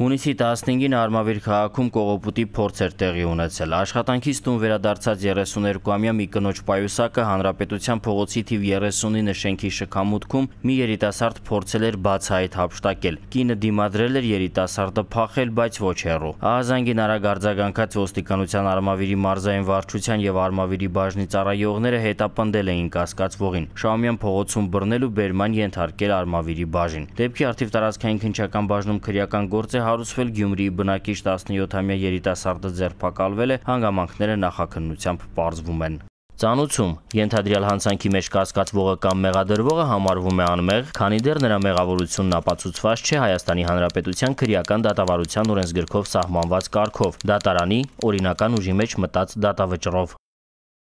Հունիսի 15-ին Արմավիր քաղաքում կողոպուտի փորձեր տեղի ունեցել։ Աշխատանքից տուն վերադարձած 32-ամյա մի կնոջ պայուսակը Հանրապետության փողոցի թիվ 39 շենքի շքամուտքում մի երիտասարդ փորձել էր բացահայտ հափշտակել։ Կինը դիմադրել էր երիտասարդը փախել, բայց ոչ հեռու։ Ահազանգին արագ արձագանքած ոստիկանության Արմավիրի մարզային վարչության եւ Արմավիրի բաժնի ծառայողները հետապնդել էին կասկածվողին։ Շահումյան փողոցում բռնելու բերման ենթարկել Արմավիրի բաժին։ Դեպքի արդիվ տարածքային քնչական բաժնում քրեական գործ է հարուցվել Գյումրիի բնակիչ 17-ամյա երիտասարդը ձերբակալվել է, հանգամանքները նախաքննությամբ պարզվում են։ Ծանուցում ենթադրյալ հանցանքի մեջ կասկածվողը կամ մեղադրվողը համարվում է անմեղ, քանի դեռ նրա մեղավորությունն ապացուցված չէ Հայաստանի Հանրապետության քրեական դատավարության օրենսգրքով սահմանված կարգով՝ դատարանի օրինական ուժի մեջ մտած դատավճռով։